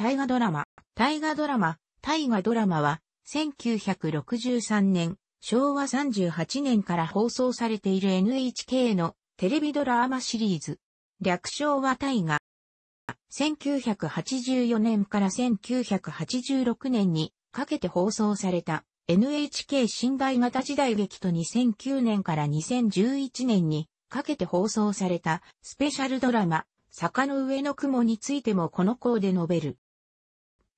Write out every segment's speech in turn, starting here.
大河ドラマ。大河ドラマ、大河ドラマは、1963年、昭和38年から放送されている NHK のテレビドラマシリーズ。略称は大河。1984年から1986年にかけて放送された NHK 新大型時代劇と2009年から2011年にかけて放送されたスペシャルドラマ坂の上の雲についてもこの項で述べる。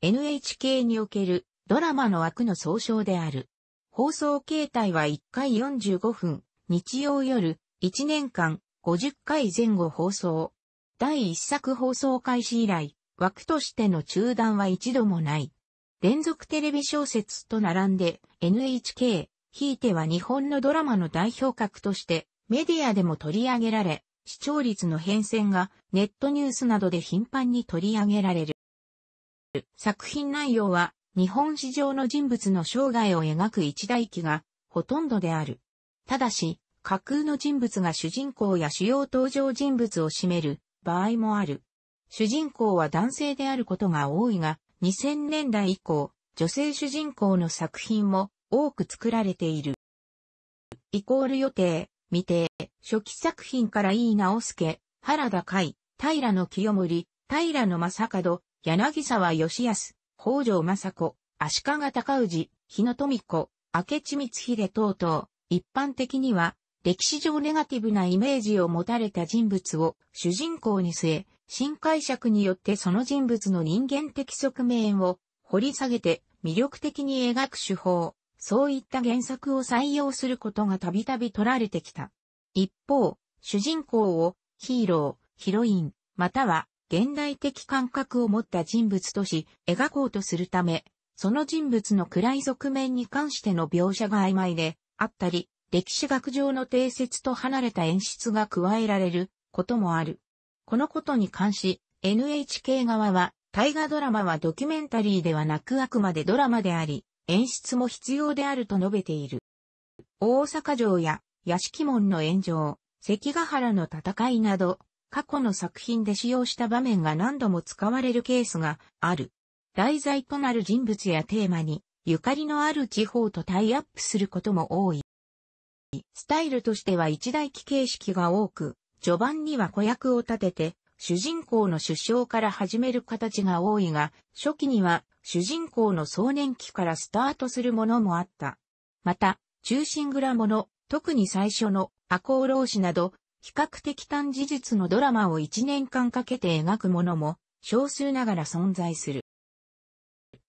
NHK におけるドラマの枠の総称である。放送形態は1回45分、日曜夜、1年間、50回前後放送。第1作放送開始以来、枠としての中断は一度もない。連続テレビ小説と並んで NHK、ひいては日本のドラマの代表格としてメディアでも取り上げられ、視聴率の変遷がネットニュースなどで頻繁に取り上げられる。作品内容は日本史上の人物の生涯を描く一大記がほとんどである。ただし、架空の人物が主人公や主要登場人物を占める場合もある。主人公は男性であることが多いが、2000年代以降、女性主人公の作品も多く作られている。イコール予定、未定、初期作品から井伊直介、原田海、平野清盛、平野正門、柳沢義康、北条政子、足利高氏、日野富子、明智光秀等々、一般的には、歴史上ネガティブなイメージを持たれた人物を主人公に据え、新解釈によってその人物の人間的側面を掘り下げて魅力的に描く手法、そういった原作を採用することがたびたび取られてきた。一方、主人公をヒーロー、ヒロイン、または現代的感覚を持った人物とし、描こうとするため、その人物の暗い側面に関しての描写が曖昧であったり、歴史学上の定説と離れた演出が加えられることもある。このことに関し、NHK 側は、大河ドラマはドキュメンタリーではなくあくまでドラマであり、演出も必要であると述べている。大阪城や屋敷門の炎上、関ヶ原の戦いなど、過去の作品で使用した場面が何度も使われるケースがある。題材となる人物やテーマに、ゆかりのある地方とタイアップすることも多い。スタイルとしては一大機形式が多く、序盤には子役を立てて、主人公の首相から始める形が多いが、初期には主人公の壮年期からスタートするものもあった。また、中心蔵もの、特に最初の赤穂浪士など、比較的短事実のドラマを1年間かけて描くものも少数ながら存在する。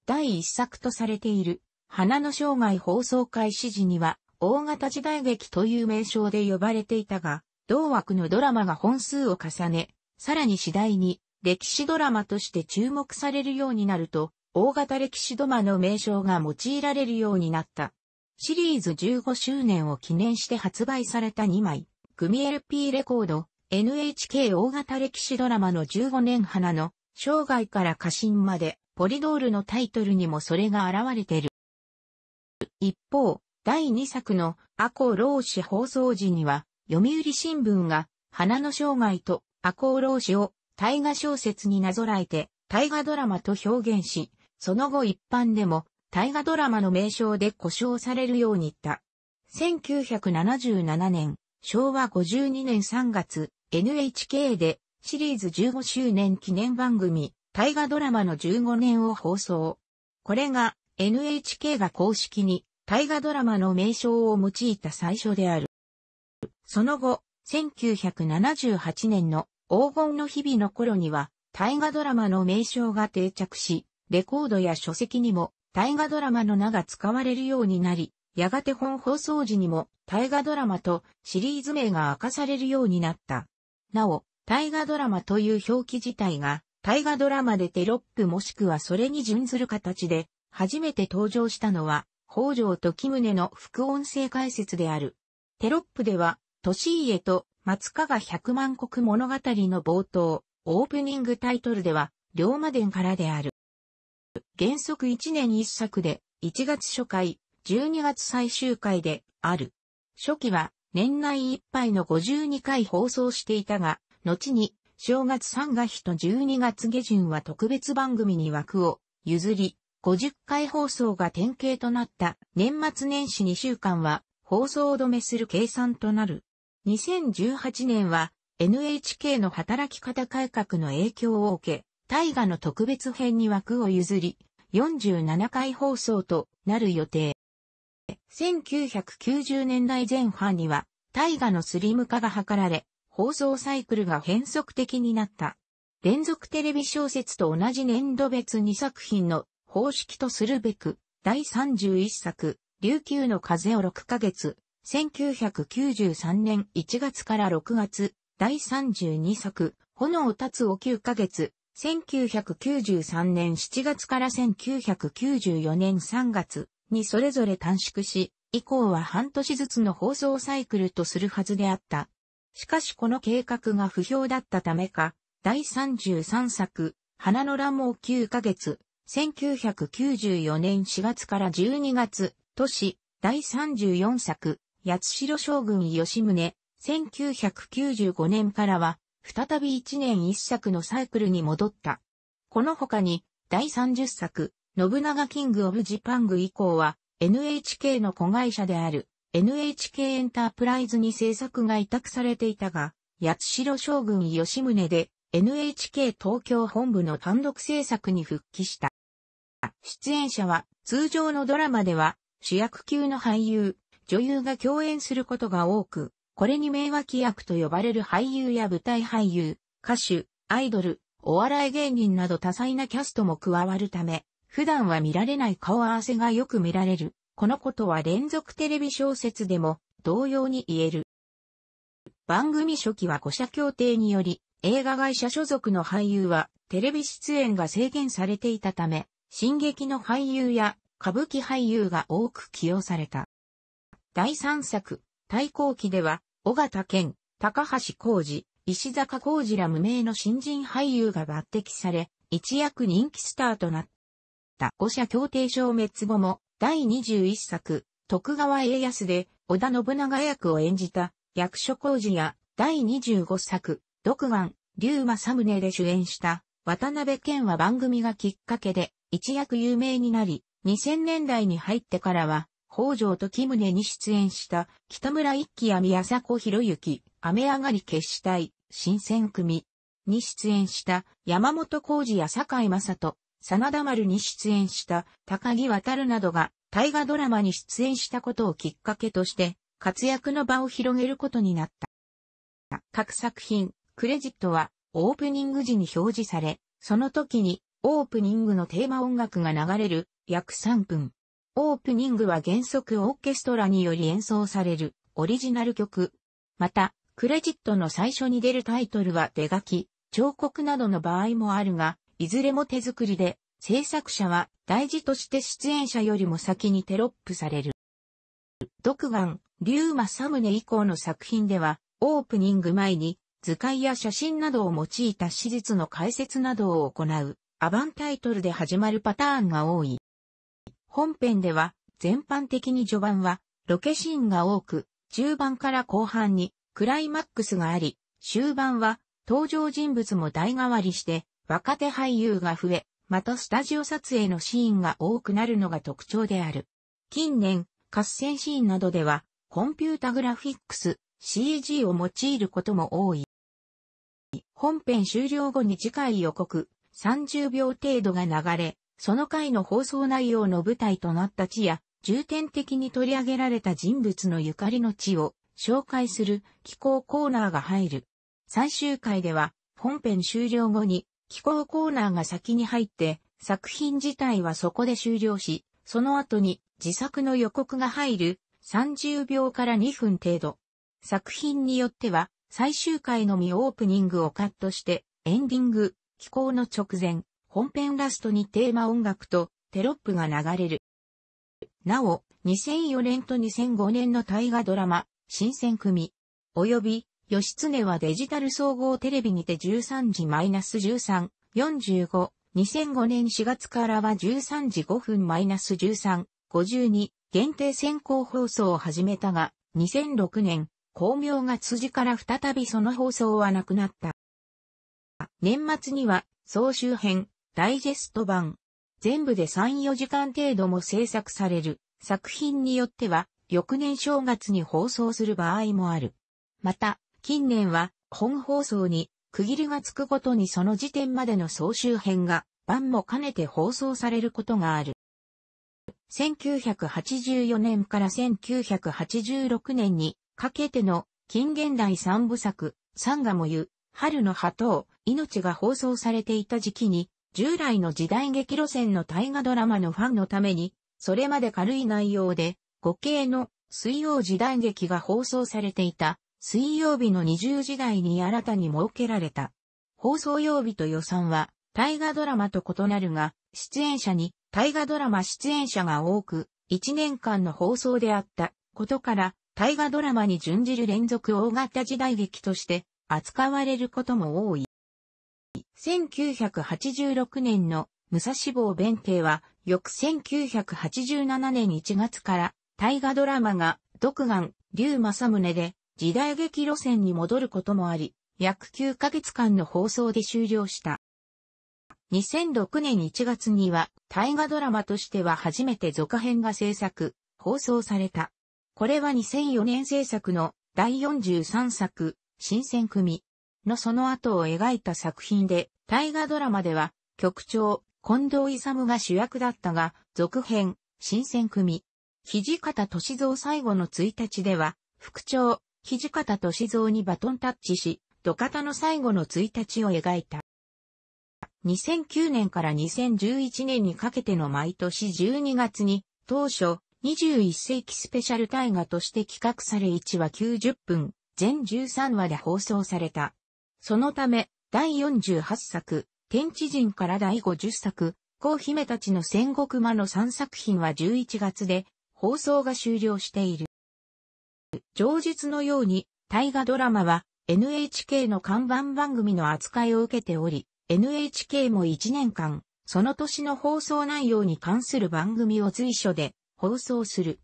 第一作とされている花の生涯放送開始時には大型時代劇という名称で呼ばれていたが、同枠のドラマが本数を重ね、さらに次第に歴史ドラマとして注目されるようになると、大型歴史ドマの名称が用いられるようになった。シリーズ15周年を記念して発売された2枚。組 LP レコード、NHK 大型歴史ドラマの15年花の、生涯から家臣まで、ポリドールのタイトルにもそれが現れてる。一方、第2作のアコー老子放送時には、読売新聞が、花の生涯とアコー老子を大河小説になぞらえて、大河ドラマと表現し、その後一般でも、大河ドラマの名称で呼称されるように言った。1977年、昭和52年3月、NHK でシリーズ15周年記念番組、大河ドラマの15年を放送。これが NHK が公式に大河ドラマの名称を用いた最初である。その後、1978年の黄金の日々の頃には、大河ドラマの名称が定着し、レコードや書籍にも大河ドラマの名が使われるようになり、やがて本放送時にも大河ドラマとシリーズ名が明かされるようになった。なお、大河ドラマという表記自体が大河ドラマでテロップもしくはそれに準ずる形で初めて登場したのは北条と木宗の副音声解説である。テロップでは、利家と松加が百万国物語の冒頭、オープニングタイトルでは、龍馬伝からである。原則一年一作で、1月初回、12月最終回である。初期は年内いっぱいの52回放送していたが、後に正月三月日と12月下旬は特別番組に枠を譲り、50回放送が典型となった年末年始2週間は放送止めする計算となる。2018年は NHK の働き方改革の影響を受け、大河の特別編に枠を譲り、47回放送となる予定。1990年代前半には、大河のスリム化が図られ、放送サイクルが変則的になった。連続テレビ小説と同じ年度別2作品の方式とするべく、第31作、琉球の風を6ヶ月、1993年1月から6月、第32作、炎を立つを9ヶ月、1993年7月から1994年3月、にそれぞれ短縮し、以降は半年ずつの放送サイクルとするはずであった。しかしこの計画が不評だったためか、第33作、花の乱も9ヶ月、1994年4月から12月、都市、第34作、八代将軍吉宗、1995年からは、再び1年1作のサイクルに戻った。この他に、第30作、信長キングオブジパング以降は NHK の子会社である NHK エンタープライズに制作が委託されていたが、八代将軍吉宗で NHK 東京本部の単独制作に復帰した。出演者は通常のドラマでは主役級の俳優、女優が共演することが多く、これに名脇役と呼ばれる俳優や舞台俳優、歌手、アイドル、お笑い芸人など多彩なキャストも加わるため、普段は見られない顔合わせがよく見られる。このことは連続テレビ小説でも同様に言える。番組初期は5社協定により、映画会社所属の俳優はテレビ出演が制限されていたため、進撃の俳優や歌舞伎俳優が多く起用された。第3作、対抗期では、尾形健、高橋浩二、石坂浩二ら無名の新人俳優が抜擢され、一躍人気スターとなった。った五社協定書滅後も、第21作、徳川家康で、織田信長役を演じた、役所工事や、第25作、独眼、龍馬サムネで主演した、渡辺健は番組がきっかけで、一躍有名になり、2000年代に入ってからは、北条と木宗に出演した、北村一騎や宮迫博之、雨上がり決死隊、新選組に出演した、山本浩二や坂井正人、真田丸に出演した高木渡るなどが大河ドラマに出演したことをきっかけとして活躍の場を広げることになった。各作品、クレジットはオープニング時に表示され、その時にオープニングのテーマ音楽が流れる約3分。オープニングは原則オーケストラにより演奏されるオリジナル曲。また、クレジットの最初に出るタイトルは出書き、彫刻などの場合もあるが、いずれも手作りで、制作者は大事として出演者よりも先にテロップされる。独眼、竜馬サムネ以降の作品では、オープニング前に図解や写真などを用いた史実の解説などを行う、アバンタイトルで始まるパターンが多い。本編では、全般的に序盤は、ロケシーンが多く、中盤から後半に、クライマックスがあり、終盤は、登場人物も代替わりして、若手俳優が増え、またスタジオ撮影のシーンが多くなるのが特徴である。近年、合戦シーンなどでは、コンピュータグラフィックス、CG を用いることも多い。本編終了後に次回予告、30秒程度が流れ、その回の放送内容の舞台となった地や、重点的に取り上げられた人物のゆかりの地を紹介する気候コーナーが入る。最終回では、本編終了後に気候コーナーが先に入って、作品自体はそこで終了し、その後に自作の予告が入る30秒から2分程度。作品によっては最終回のみオープニングをカットしてエンディング、気候の直前、本編ラストにテーマ音楽とテロップが流れる。なお、2004年と2005年の大河ドラマ、新選組、及び義経はデジタル総合テレビにて13時 -13、45、2005年4月からは13時5分 -13、52、限定先行放送を始めたが、2006年、光明が辻から再びその放送はなくなった。年末には、総集編、ダイジェスト版、全部で3、4時間程度も制作される作品によっては、翌年正月に放送する場合もある。また、近年は本放送に区切りがつくごとにその時点までの総集編が版も兼ねて放送されることがある。1984年から1986年にかけての近現代三部作、三がもゆ、春の波頭、命が放送されていた時期に、従来の時代劇路線の大河ドラマのファンのために、それまで軽い内容で、5系の水曜時代劇が放送されていた水曜日の20時台に新たに設けられた。放送曜日と予算は、大河ドラマと異なるが、出演者に大河ドラマ出演者が多く、1年間の放送であったことから、大河ドラマに準じる連続大型時代劇として扱われることも多い。1986年の武蔵坊弁慶は、翌1987年1月から、大河ドラマが、独眼、竜政宗で、時代劇路線に戻ることもあり、約9ヶ月間の放送で終了した。2006年1月には、大河ドラマとしては初めて続編が制作、放送された。これは2004年制作の第43作、新選組のその後を描いた作品で、大河ドラマでは、局長、近藤勇が主役だったが、続編、新選組。土方歳三最後の1日では、副長、土方歳三にバトンタッチし、土方の最後の1日を描いた。2009年から2011年にかけての毎年12月に、当初、21世紀スペシャル大河として企画され1話90分、全13話で放送された。そのため、第48作、天地人から第50作、皇姫たちの戦国魔の3作品は11月で放送が終了している。上述のように、大河ドラマは NHK の看板番組の扱いを受けており、NHK も1年間、その年の放送内容に関する番組を随所で放送する。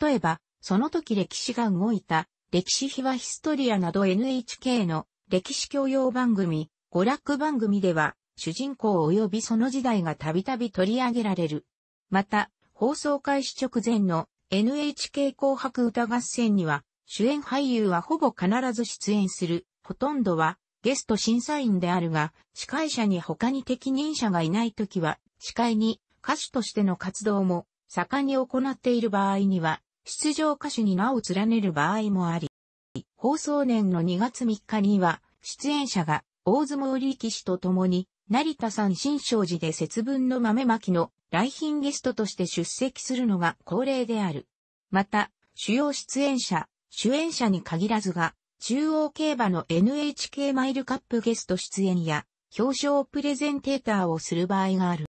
例えば、その時歴史が動いた、歴史秘話ヒストリアなど NHK の歴史教養番組、娯楽番組では、主人公及びその時代がたびたび取り上げられる。また、放送開始直前の NHK 紅白歌合戦には、主演俳優はほぼ必ず出演する、ほとんどはゲスト審査員であるが、司会者に他に適任者がいないときは、司会に歌手としての活動も盛んに行っている場合には、出場歌手に名を連ねる場合もあり、放送年の2月3日には、出演者が大相撲力士と共に成田山新勝寺で節分の豆まきの来賓ゲストとして出席するのが恒例である。また、主要出演者、主演者に限らずが、中央競馬の NHK マイルカップゲスト出演や、表彰プレゼンテーターをする場合がある。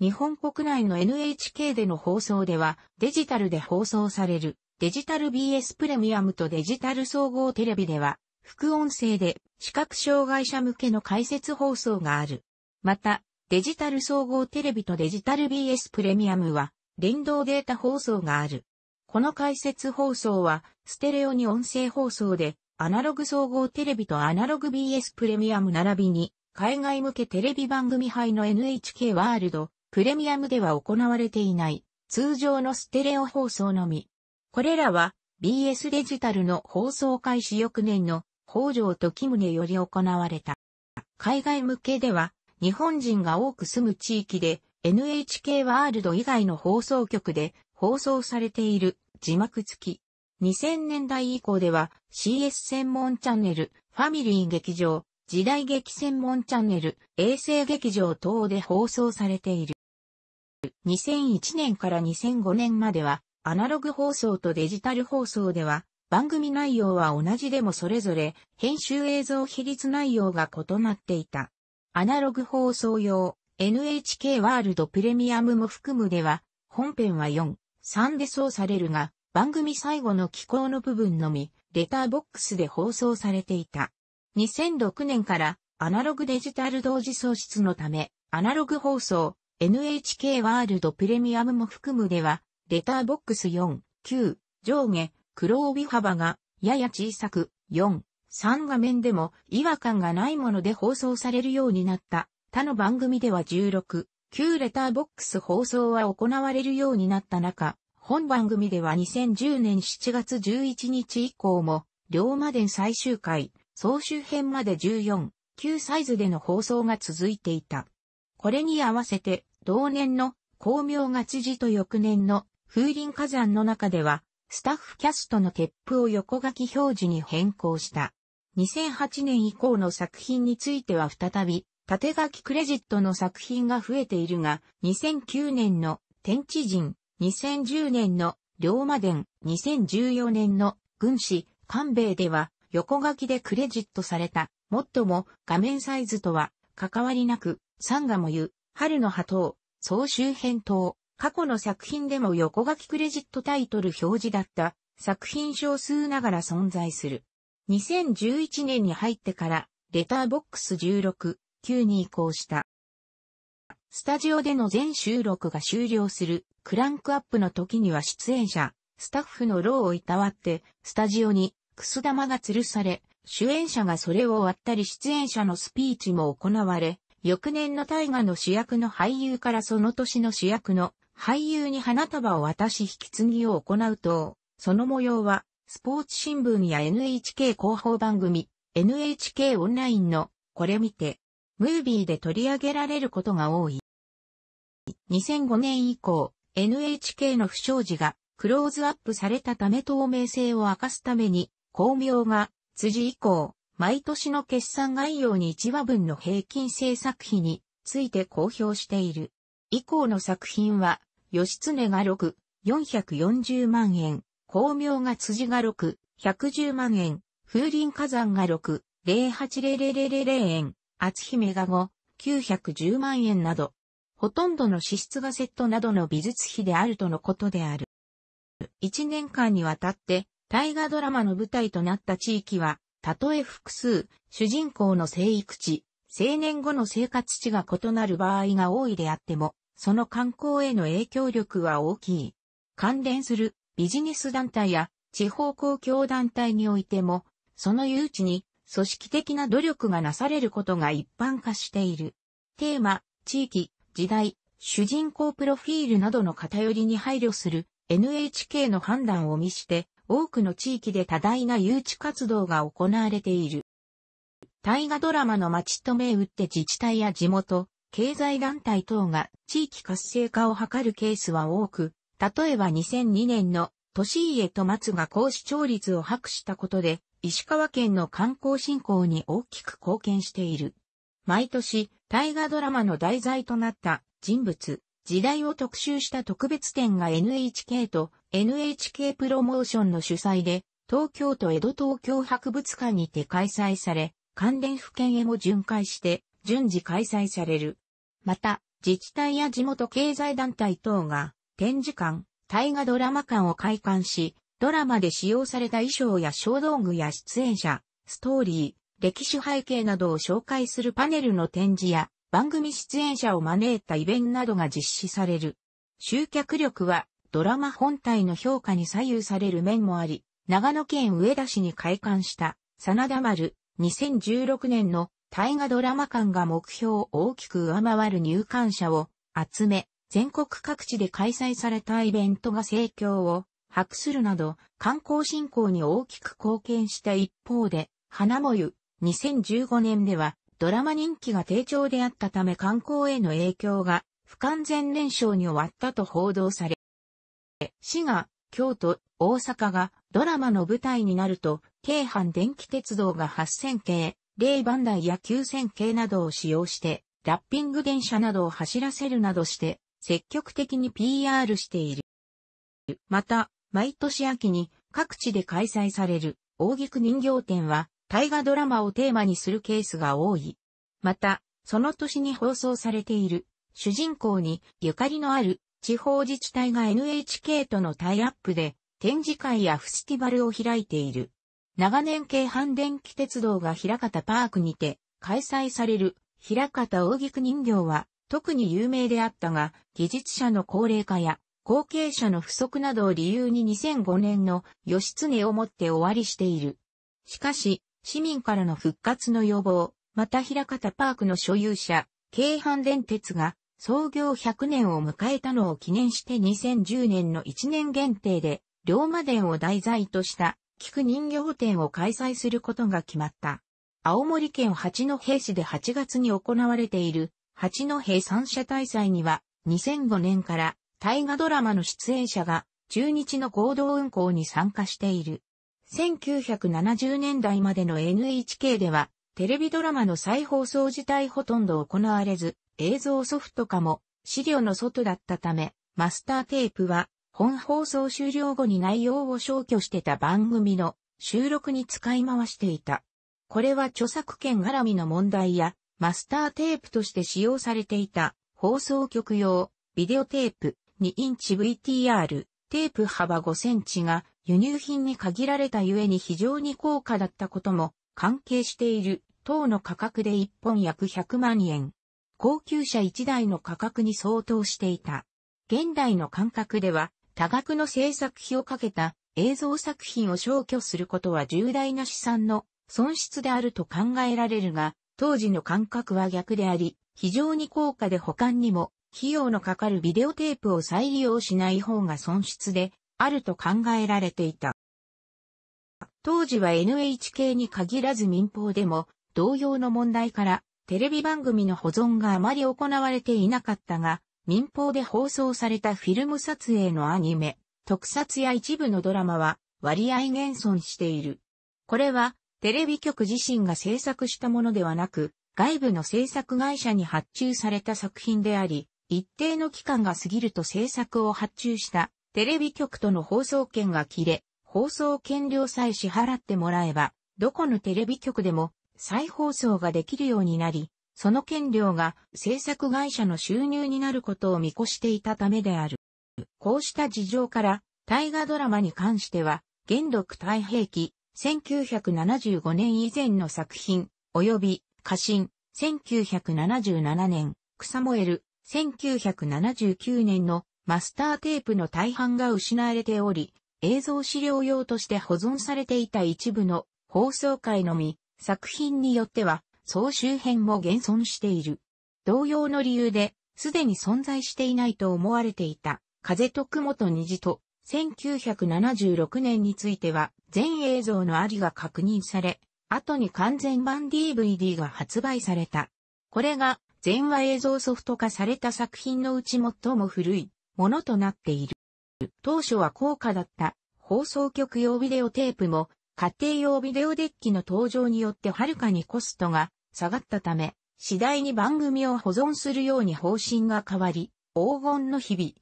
日本国内の NHK での放送では、デジタルで放送される、デジタル BS プレミアムとデジタル総合テレビでは、副音声で視覚障害者向けの解説放送がある。また、デジタル総合テレビとデジタル BS プレミアムは連動データ放送がある。この解説放送はステレオに音声放送でアナログ総合テレビとアナログ BS プレミアム並びに海外向けテレビ番組杯の NHK ワールドプレミアムでは行われていない通常のステレオ放送のみ。これらは BS デジタルの放送開始翌年の北条時宗より行われた。海外向けでは、日本人が多く住む地域で、NHK ワールド以外の放送局で放送されている字幕付き。2000年代以降では CS 専門チャンネル、ファミリー劇場、時代劇専門チャンネル、衛星劇場等で放送されている。2001年から2005年までは、アナログ放送とデジタル放送では、番組内容は同じでもそれぞれ編集映像比率内容が異なっていた。アナログ放送用 NHK ワールドプレミアムも含むでは本編は4、3でそうされるが番組最後の機構の部分のみレターボックスで放送されていた。2006年からアナログデジタル同時創出のためアナログ放送 NHK ワールドプレミアムも含むではレターボックス4、9、上下、黒帯幅がやや小さく、4、3画面でも違和感がないもので放送されるようになった。他の番組では16、9レターボックス放送は行われるようになった中、本番組では2010年7月11日以降も、龍馬伝最終回、総集編まで14、9サイズでの放送が続いていた。これに合わせて、同年の光明が知事と翌年の風林火山の中では、スタッフキャストのテップを横書き表示に変更した。2008年以降の作品については再び、縦書きクレジットの作品が増えているが、2009年の天地人、2010年の龍馬伝、2014年の軍師、官兵衛では横書きでクレジットされた。もっとも画面サイズとは関わりなく、サンガもう、春の波頭、総集編等、過去の作品でも横書きクレジットタイトル表示だった作品少数ながら存在する。2011年に入ってから、レターボックス16、9に移行した。スタジオでの全収録が終了するクランクアップの時には出演者、スタッフの労をいたわって、スタジオにくす玉が吊るされ、主演者がそれを割ったり出演者のスピーチも行われ、翌年の大河の主役の俳優からその年の主役の俳優に花束を渡し引き継ぎを行うと、その模様は、スポーツ新聞や NHK 広報番組、NHK オンラインの、これ見て、ムービーで取り上げられることが多い。2005年以降、NHK の不祥事がクローズアップされたため透明性を明かすために、巧妙が、辻以降、毎年の決算概要に1話分の平均制作費について公表している。以降の作品は、義経が6、440万円、光明が辻が6、110万円、風林火山が6、0 8 0 0 0円、厚姫が5、910万円など、ほとんどの支出がセットなどの美術費であるとのことである。1年間にわたって、大河ドラマの舞台となった地域は、たとえ複数、主人公の生育地、青年後の生活地が異なる場合が多いであっても、その観光への影響力は大きい。関連するビジネス団体や地方公共団体においても、その誘致に組織的な努力がなされることが一般化している。テーマ、地域、時代、主人公プロフィールなどの偏りに配慮する NHK の判断を見して、多くの地域で多大な誘致活動が行われている。大河ドラマの町と銘打って自治体や地元、経済団体等が地域活性化を図るケースは多く、例えば2002年の市家と松が高視聴率を博したことで、石川県の観光振興に大きく貢献している。毎年、大河ドラマの題材となった人物、時代を特集した特別展が NHK と NHK プロモーションの主催で、東京都江戸東京博物館にて開催され、関連府県へも巡回して、順次開催される。また、自治体や地元経済団体等が、展示館、大河ドラマ館を開館し、ドラマで使用された衣装や小道具や出演者、ストーリー、歴史背景などを紹介するパネルの展示や、番組出演者を招いたイベントなどが実施される。集客力は、ドラマ本体の評価に左右される面もあり、長野県上田市に開館した、真田丸、2016年の大河ドラマ館が目標を大きく上回る入館者を集め、全国各地で開催されたイベントが盛況を博するなど、観光振興に大きく貢献した一方で、花もゆ、2015年では、ドラマ人気が低調であったため観光への影響が不完全燃焼に終わったと報道され、滋賀、京都、大阪がドラマの舞台になると、京阪電気鉄道が8000系、0番台や9000系などを使用して、ラッピング電車などを走らせるなどして、積極的に PR している。また、毎年秋に各地で開催される大菊人形展は、大河ドラマをテーマにするケースが多い。また、その年に放送されている主人公にゆかりのある地方自治体が NHK とのタイアップで展示会やフェスティバルを開いている。長年京阪電気鉄道が平方パークにて開催される平方大菊人形は特に有名であったが、技術者の高齢化や後継者の不足などを理由に2005年の義経をもって終わりしている。しかし、市民からの復活の要望、また平方パークの所有者、京阪電鉄が創業100年を迎えたのを記念して2010年の1年限定で、龍馬伝を題材とした菊人形展を開催することが決まった。青森県八戸市で8月に行われている八戸三社大祭には2005年から大河ドラマの出演者が中日の合同運行に参加している。1970年代までの NHK ではテレビドラマの再放送自体ほとんど行われず映像ソフト化も資料の外だったためマスターテープは本放送終了後に内容を消去してた番組の収録に使い回していた。これは著作権絡みの問題や、マスターテープとして使用されていた放送局用ビデオテープ2インチ VTR テープ幅5センチが輸入品に限られたゆえに非常に高価だったことも関係している等の価格で1本約100万円。高級車1台の価格に相当していた。現代の感覚では多額の制作費をかけた映像作品を消去することは重大な資産の損失であると考えられるが、当時の感覚は逆であり、非常に高価で保管にも費用のかかるビデオテープを再利用しない方が損失であると考えられていた。当時は NHK に限らず民放でも同様の問題からテレビ番組の保存があまり行われていなかったが、民放で放送されたフィルム撮影のアニメ、特撮や一部のドラマは割合現存している。これはテレビ局自身が制作したものではなく、外部の制作会社に発注された作品であり、一定の期間が過ぎると制作を発注したテレビ局との放送権が切れ、放送権料さえ支払ってもらえば、どこのテレビ局でも再放送ができるようになり、その権料が制作会社の収入になることを見越していたためである。こうした事情から、大河ドラマに関しては、元禄太平記、1975年以前の作品、及び、家臣、1977年、草燃える、1979年のマスターテープの大半が失われており、映像資料用として保存されていた一部の放送会のみ、作品によっては総周辺も現存している。同様の理由で、すでに存在していないと思われていた、風と雲と虹と、1976年については、全映像のありが確認され、後に完全版 DVD が発売された。これが、全話映像ソフト化された作品のうち最も古いものとなっている。当初は高価だった放送局用ビデオテープも家庭用ビデオデッキの登場によってはるかにコストが下がったため、次第に番組を保存するように方針が変わり、黄金の日々、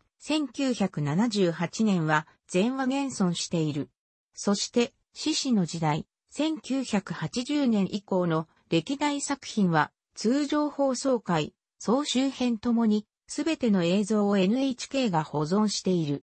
1978年は全話現存している。そして、獅子の時代、1980年以降の歴代作品は通常放送回、総集編ともにすべての映像を NHK が保存している。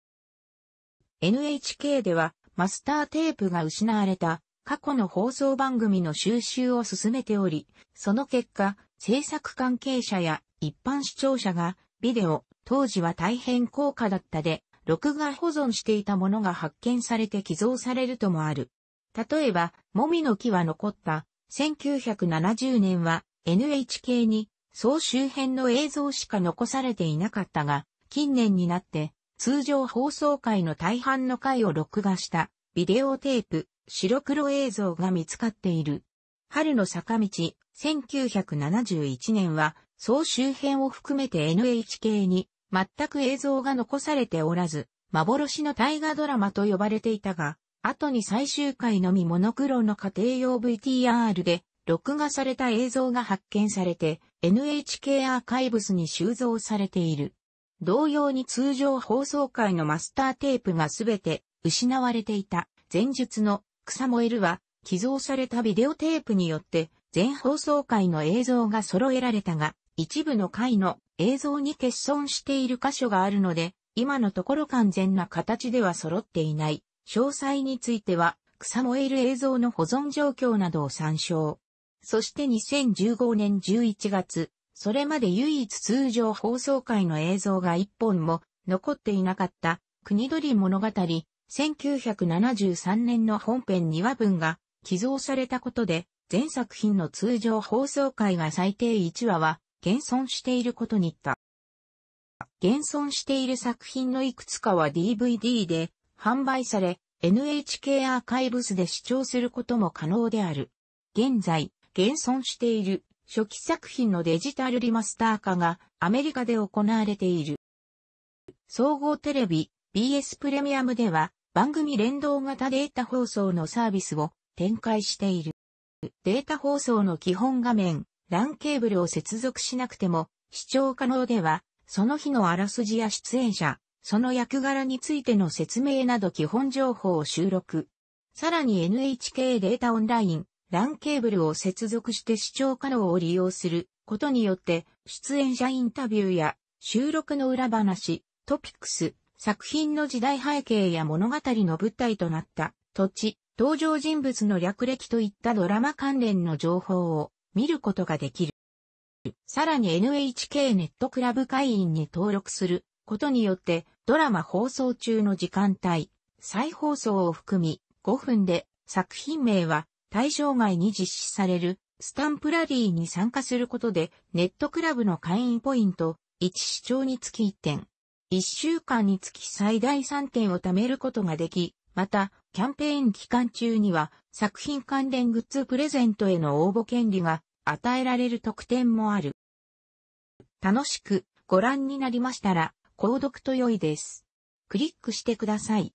NHK ではマスターテープが失われた過去の放送番組の収集を進めており、その結果、制作関係者や一般視聴者が、ビデオ、当時は大変高価だったで、録画保存していたものが発見されて寄贈されるともある。例えば、もみの木は残った、1970年は NHK に総集編の映像しか残されていなかったが、近年になって通常放送回の大半の回を録画したビデオテープ、白黒映像が見つかっている。春の坂道、1971年は、総周辺を含めて NHK に全く映像が残されておらず、幻の大河ドラマと呼ばれていたが、後に最終回のみモノクロの家庭用 VTR で、録画された映像が発見されて、NHK アーカイブスに収蔵されている。同様に通常放送回のマスターテープがすべて失われていた前述の草もえるは、寄贈されたビデオテープによって、全放送回の映像が揃えられたが、一部の回の映像に欠損している箇所があるので、今のところ完全な形では揃っていない。詳細については、草燃える映像の保存状況などを参照。そして2015年11月、それまで唯一通常放送回の映像が一本も残っていなかった国鳥物語1973年の本編2話分が寄贈されたことで、全作品の通常放送回が最低1話は減損していることにった。減損している作品のいくつかは DVD で販売され、NHK アーカイブスで視聴することも可能である。現在、減損している初期作品のデジタルリマスター化がアメリカで行われている。総合テレビ BS プレミアムでは番組連動型データ放送のサービスを展開している。データ放送の基本画面、LAN ケーブルを接続しなくても視聴可能では、その日のあらすじや出演者、その役柄についての説明など基本情報を収録。さらに NHK データオンライン、LAN ケーブルを接続して視聴可能を利用することによって、出演者インタビューや収録の裏話、トピックス、作品の時代背景や物語の舞台となった土地、登場人物の略歴といったドラマ関連の情報を見ることができる。さらに NHK ネットクラブ会員に登録することによってドラマ放送中の時間帯、再放送を含み5分で作品名は対象外に実施されるスタンプラリーに参加することでネットクラブの会員ポイント1視聴につき1点1週間につき最大3点を貯めることができ、また、キャンペーン期間中には、作品関連グッズプレゼントへの応募権利が与えられる特典もある。楽しくご覧になりましたら、購読と良いです。クリックしてください。